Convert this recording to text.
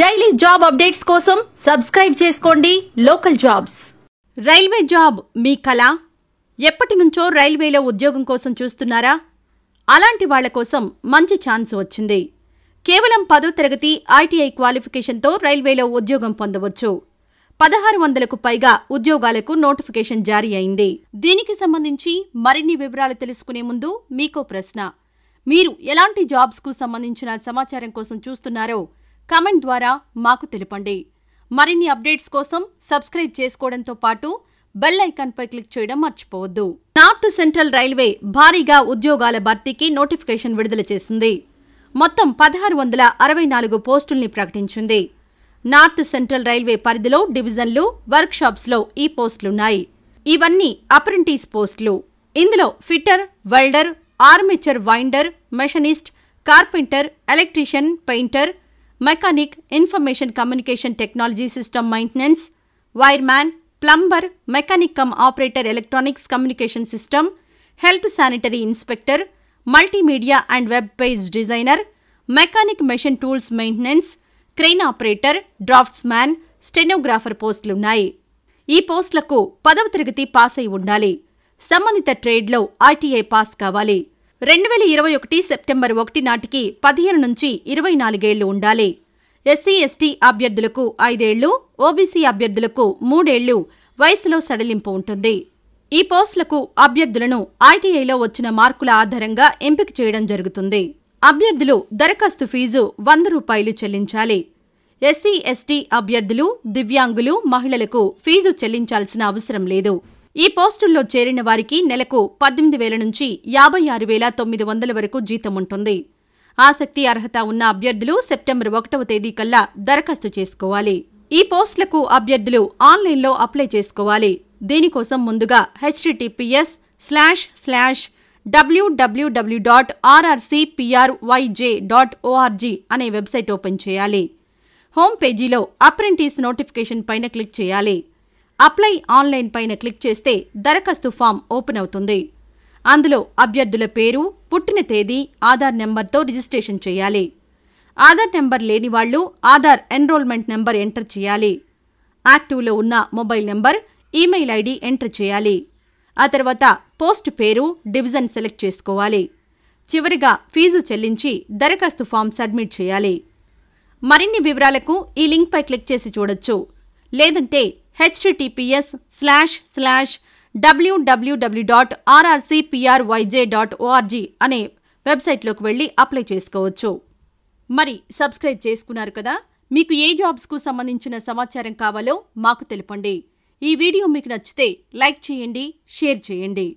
daily job updates కోసం subscribe చేసుకోండి local jobs railway job మీ కళ ఎప్పటి నుంచో రైల్వేలో ఉద్యోగం కోసం చూస్తున్నారా అలాంటి వాళ్ల కోసం మంచి ఛాన్స్ వచ్చింది కేవలం పదో తరగతి ఐటీఐ క్వాలిఫికేషన్తో రైల్వేలో ఉద్యోగం పొందవచ్చు పదహారు వందలకు పైగా ఉద్యోగాలకు నోటిఫికేషన్ జారీ అయింది దీనికి సంబంధించి మరిన్ని వివరాలు తెలుసుకునే ముందు మీకో ప్రశ్న మీరు ఎలాంటి జాబ్స్కు సంబంధించిన సమాచారం కోసం చూస్తున్నారో కమెంట్ ద్వారా మాకు తెలుపండి మరిన్ని అప్డేట్స్ కోసం సబ్స్క్రైబ్ చేసుకోవడంతో పాటు బెల్ పై క్లిక్ చేయడం మర్చిపోవద్దు నార్త్ సెంట్రల్ రైల్వే భారీగా ఉద్యోగాల భర్తీకి నోటిఫికేషన్ విడుదల చేసింది మొత్తం పదహారు వందల అరవై నాలుగు పోస్టుల్ని ప్రకటించింది నార్త్ సెంట్రల్ రైల్వే పరిధిలో డివిజన్లు వర్క్షాప్స్లో ఈ పోస్టులున్నాయి ఇవన్నీ అప్రెంటిస్ పోస్టులు ఇందులో fitter welder armature winder machinist carpenter electrician painter mechanic information communication technology system maintenance wireman plumber mechanic cum operator electronics communication system health sanitary inspector multimedia and web page designer mechanic machine tools maintenance crane operator draughtsman stenographer పోస్టులున్నాయి ఈ పోస్టులకు పదవ తరగతి pass అయి ఉండాలి సంబంధిత ట్రేడ్లో ITI pass కావాలి రెండు వేల ఇరవై ఒకటి సెప్టెంబర్ ఒకటి నాటికి పదిహేను నుంచి ఇరవై నాలుగేళ్లు ఉండాలి ఎస్సీ ఎస్టీ అభ్యర్థులకు ఐదేళ్లు ఓబీసీ అభ్యర్థులకు మూడేళ్లు వయసులో సడలింపు ఉంటుంది ఈ పోస్టులకు అభ్యర్థులను ఐటీఐలో వచ్చిన మార్కుల ఆధారంగా ఎంపిక చేయడం జరుగుతుంది అభ్యర్థులు దరఖాస్తు ఫీజు వంద రూపాయలు చెల్లించాలి ఎస్సీ ఎస్టీ అభ్యర్థులు దివ్యాంగులు మహిళలకు ఫీజు చెల్లించాల్సిన అవసరం లేదు ఈ పోస్టుల్లో చేరిన వారికి నెలకు పద్దెనిమిది వేల నుంచి యాభై ఆరు వేల తొమ్మిది వందల వరకు జీతం ఉంటుంది ఆసక్తి అర్హత ఉన్న అభ్యర్థులు సెప్టెంబర్ ఒకటవ తేదీ కల్లా దరఖాస్తు చేసుకోవాలి ఈ పోస్టులకు అభ్యర్థులు ఆన్లైన్లో అప్లై చేసుకోవాలి దీనికోసం ముందుగా HTTPS slash slash WWW dot RRCPRYJ dot ORG అనే వెబ్సైట్ ఓపెన్ చేయాలి హోమ్ పేజీలో అప్రెంటిస్ నోటిఫికేషన్ పైన క్లిక్ చేయాలి అప్లై ఆన్లైన్ పైన క్లిక్ చేస్తే దరఖాస్తు ఫామ్ ఓపెన్ అవుతుంది అందులో అభ్యర్థుల పేరు పుట్టిన తేదీ ఆధార్ నెంబర్తో రిజిస్ట్రేషన్ చేయాలి ఆధార్ నెంబర్ లేని వాళ్ళు ఆధార్ ఎన్రోల్మెంట్ నెంబర్ ఎంటర్ చేయాలి యాక్టివ్లో ఉన్న mobile number email ID enter చేయాలి ఆ తర్వాత పోస్ట్ పేరు డివిజన్ సెలెక్ట్ చేసుకోవాలి చివరిగా ఫీజు చెల్లించి దరఖాస్తు ఫామ్ సబ్మిట్ చేయాలి మరిన్ని వివరాలకు ఈ లింక్పై క్లిక్ చేసి చూడొచ్చు లేదంటే HTTPS slash slash WWW dot RRCPRYJ dot ORG అనే వెబ్సైట్లోకి వెళ్ళి అప్లై చేసుకోవచ్చు మరి సబ్స్క్రైబ్ చేసుకున్నారు కదా మీకు ఏ జాబ్స్కు సంబంధించిన సమాచారం కావాలో మాకు తెలుపండి ఈ వీడియో మీకు నచ్చితే లైక్ చేయండి షేర్ చేయండి